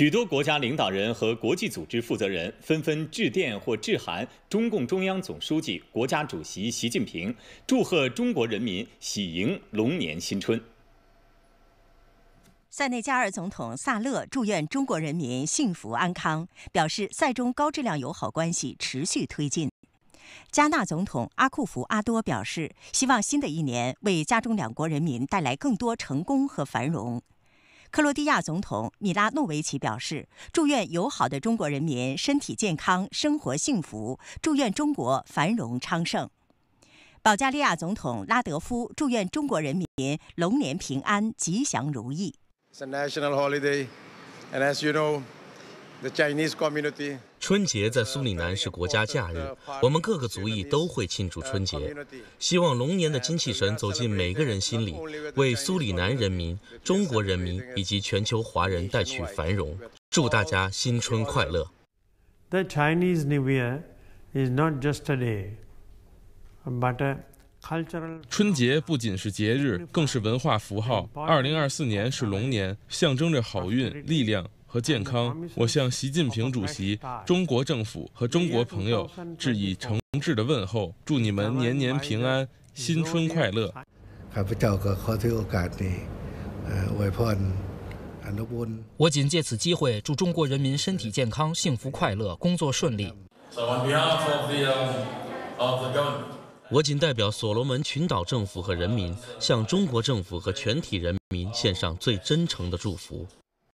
许多国家领导人和国际组织负责人纷纷致电或致函中共中央总书记、国家主席习近平，祝贺中国人民喜迎龙年新春。塞内加尔总统萨勒祝愿中国人民幸福安康，表示塞中高质量友好关系持续推进。加纳总统阿库福阿多表示，希望新的一年为加中两国人民带来更多成功和繁荣。克罗地亚总统米拉诺维奇表示：“祝愿友好的中国人民身体健康、生活幸福，祝愿中国繁荣昌盛。”保加利亚总统拉德夫祝愿中国人民龙年平安、吉祥如意。春节在苏里南是国家假日，我们各个族裔都会庆祝春节。希望龙年的精气神走进每个人心里，为苏里南人民、中国人民以及全球华人带去繁荣。祝大家新春快乐！t not just but h Chinese e New Year is day, a a 春节不仅是节日，更是文化符号。2024年是龙年，象征着好运、力量。和健康，我向习近平主席、中国政府和中国朋友致以诚挚的问候，祝你们年年平安，新春快乐。我谨借此机会，祝中国人民身体健康、幸福快乐、工作顺利。我谨代表所罗门群岛政府和人民，向中国政府和全体人民献上最真诚的祝福。